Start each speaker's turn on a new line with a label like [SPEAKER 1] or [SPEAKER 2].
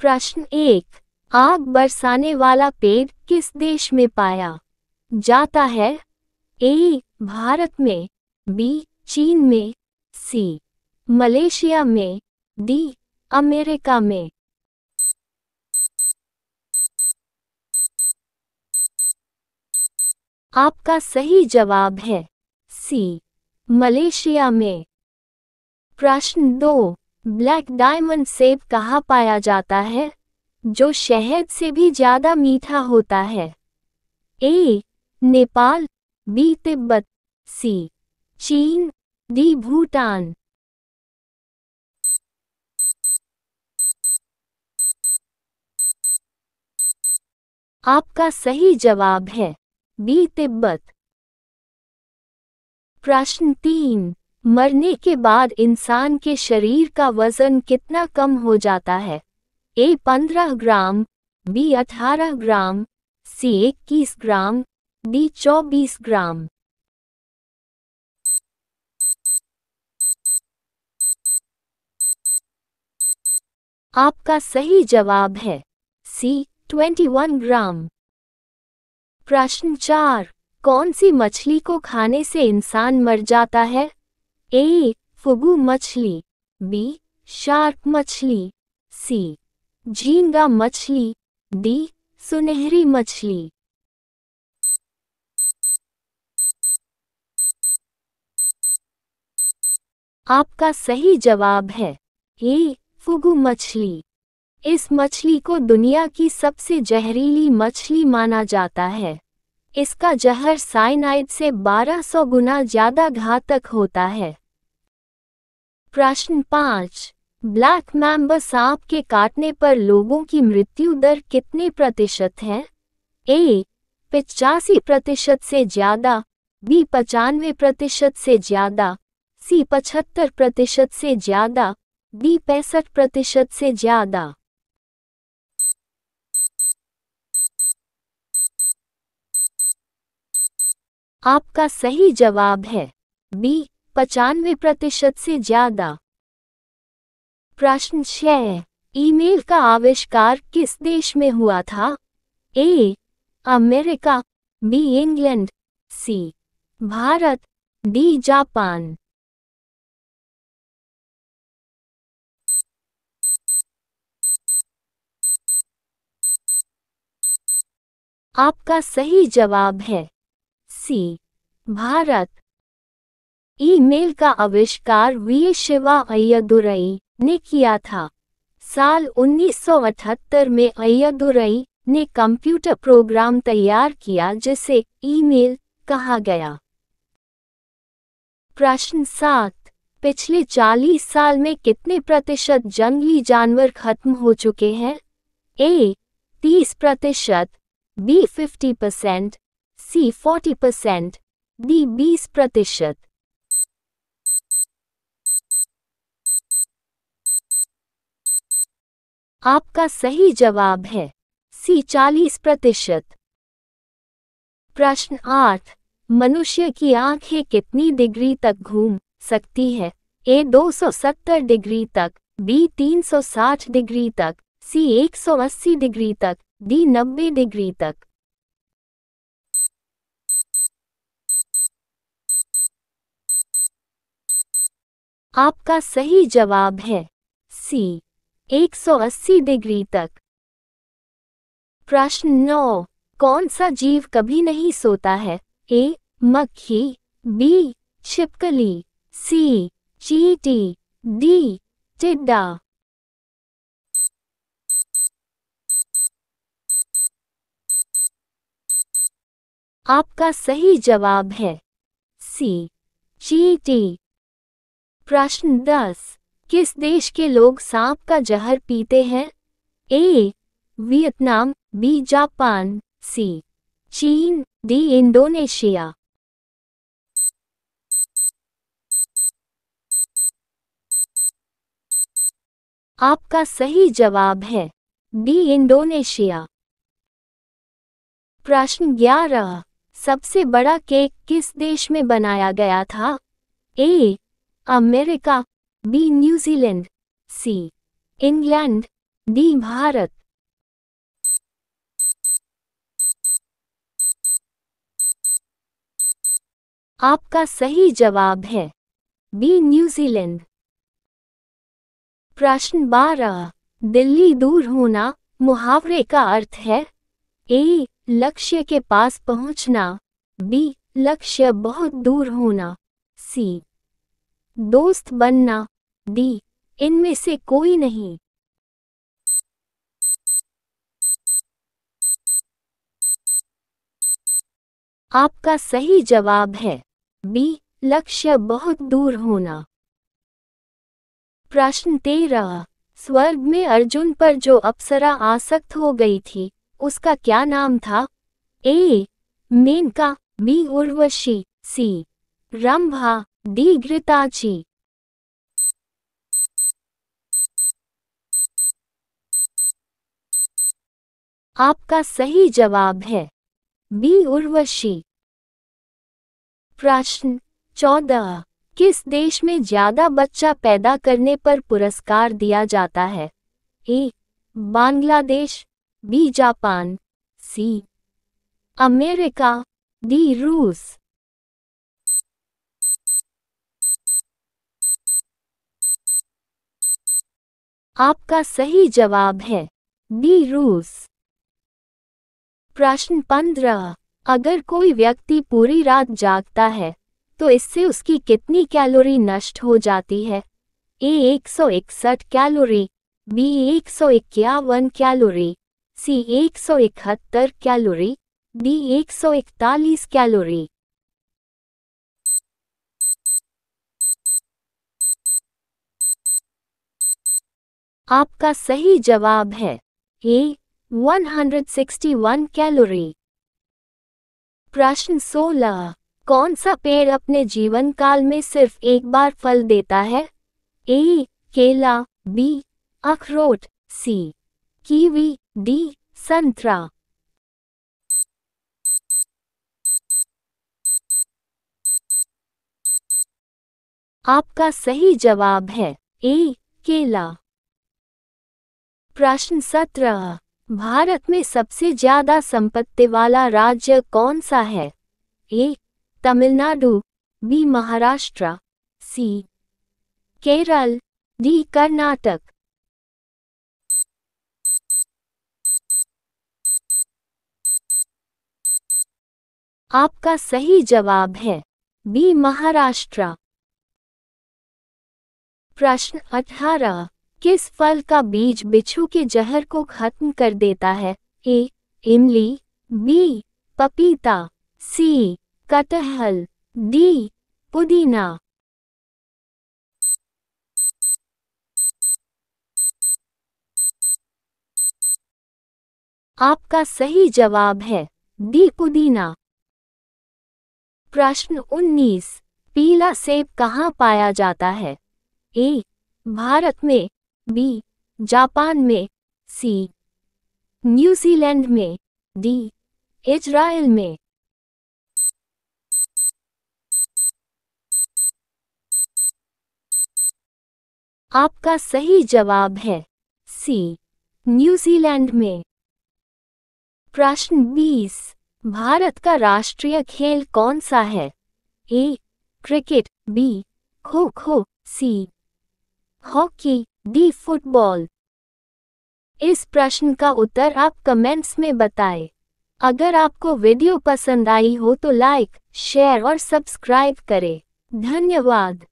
[SPEAKER 1] प्रश्न एक आग बरसाने वाला पेड़ किस देश में पाया जाता है ए भारत में बी चीन में सी मलेशिया में डी अमेरिका में आपका सही जवाब है सी मलेशिया में प्रश्न दो ब्लैक डायमंड सेब कहा पाया जाता है जो शहद से भी ज्यादा मीठा होता है A Nepal B Tibet C चीन डी भूटान आपका सही जवाब है बी तिब्बत प्रश्न तीन मरने के बाद इंसान के शरीर का वजन कितना कम हो जाता है ए पंद्रह ग्राम बी अठारह ग्राम सी इक्कीस ग्राम डी चौबीस ग्राम आपका सही जवाब है सी 21 ग्राम प्रश्न चार कौन सी मछली को खाने से इंसान मर जाता है ए फुगु मछली बी शार्क मछली सी झींगा मछली डी सुनहरी मछली आपका सही जवाब है ए फुगु मछली इस मछली को दुनिया की सबसे जहरीली मछली माना जाता है इसका जहर साइनाइड से 1200 गुना ज़्यादा घातक होता है प्रश्न पाँच ब्लैक मैम्बर सांप के काटने पर लोगों की मृत्यु दर कितने प्रतिशत है ए पिचासी प्रतिशत से ज्यादा बी पचानवे प्रतिशत से ज्यादा सी पचहत्तर प्रतिशत से ज्यादा डी पैंसठ प्रतिशत से ज्यादा आपका सही जवाब है बी पचानवे प्रतिशत से ज्यादा प्रश्न छह ईमेल का आविष्कार किस देश में हुआ था A America B England C Bharat D Japan आपका सही जवाब है सी भारत ईमेल का आविष्कार वी शिवा अयदुरई ने किया था साल 1978 में अयदुरई ने कंप्यूटर प्रोग्राम तैयार किया जिसे ईमेल कहा गया प्रश्न सात पिछले 40 साल में कितने प्रतिशत जंगली जानवर खत्म हो चुके हैं ए 30 प्रतिशत B 50 percent C 40 percent D 20 प्रतिशत आपका सही जवाब है सी चालीस प्रतिशत प्रश्न आठ मनुष्य की आंखें कितनी डिग्री तक घूम सकती है ए 270 डिग्री तक बी 360 डिग्री तक सी 180 डिग्री तक डी 90 डिग्री तक आपका सही जवाब है सी 180 डिग्री तक प्रश्न नौ कौन सा जीव कभी नहीं सोता है ए मक्खी बी छिपकली सी चीटी डी टिड्डा आपका सही जवाब है सी चीटी प्रश्न दस किस देश के लोग सांप का जहर पीते हैं A Vietnam B Japan C चीन डी इंडोनेशिया आपका सही जवाब है डी इंडोनेशिया प्रश्न ग्यारह सबसे बड़ा केक किस देश में बनाया गया था A America B New Zealand C England D Bharat आपका सही जवाब है बी न्यूजीलैंड प्रश्न बारह दिल्ली दूर होना मुहावरे का अर्थ है ए लक्ष्य के पास पहुंचना बी लक्ष्य बहुत दूर होना सी दोस्त बनना डी इनमें से कोई नहीं आपका सही जवाब है बी लक्ष्य बहुत दूर होना प्रश्न तेरह स्वर्ग में अर्जुन पर जो अप्सरा आसक्त हो गई थी उसका क्या नाम था A Menaka B Urvashi C Rambha D Ghritachi आपका सही जवाब है बी उर्वशी प्रश्न चौदह किस देश में ज्यादा बच्चा पैदा करने पर पुरस्कार दिया जाता है A Bangladesh B Japan C America D रूस आपका सही जवाब है डी रूस प्रश्न पंद्रह अगर कोई व्यक्ति पूरी रात जागता है तो इससे उसकी कितनी कैलोरी नष्ट हो जाती है ए एक सौ इकसठ कैलोरी बी एक सौ इक्यावन कैलोरी सी एक सौ इकहत्तर कैलोरी डी एक सौ इकतालीस कैलोरी आपका सही जवाब है ए 161 कैलोरी प्रश्न 16 कौन सा पेड़ अपने जीवन काल में सिर्फ एक बार फल देता है ए केला बी अखरोट सी कीवी डी संतरा आपका सही जवाब है ए केला प्रश्न सत्रह भारत में सबसे ज्यादा संपत्ति वाला राज्य कौन सा है A Tamil Nadu B Maharashtra C Kerala D Karnataka आपका सही जवाब है बी महाराष्ट्र प्रश्न अठारह किस फल का बीज बिच्छू के जहर को खत्म कर देता है ए इमली बी पपीता सी कटहल डी पुदीना आपका सही जवाब है डी पुदीना प्रश्न 19 पीला सेब कहाँ पाया जाता है ए भारत में बी जापान में सी न्यूजीलैंड में डी इजराइल में आपका सही जवाब है सी न्यूजीलैंड में प्रश्न 20 भारत का राष्ट्रीय खेल कौन सा है ए क्रिकेट बी खो खो सी हॉकी दी फुटबॉल इस प्रश्न का उत्तर आप कमेंट्स में बताएं। अगर आपको वीडियो पसंद आई हो तो लाइक शेयर और सब्सक्राइब करें धन्यवाद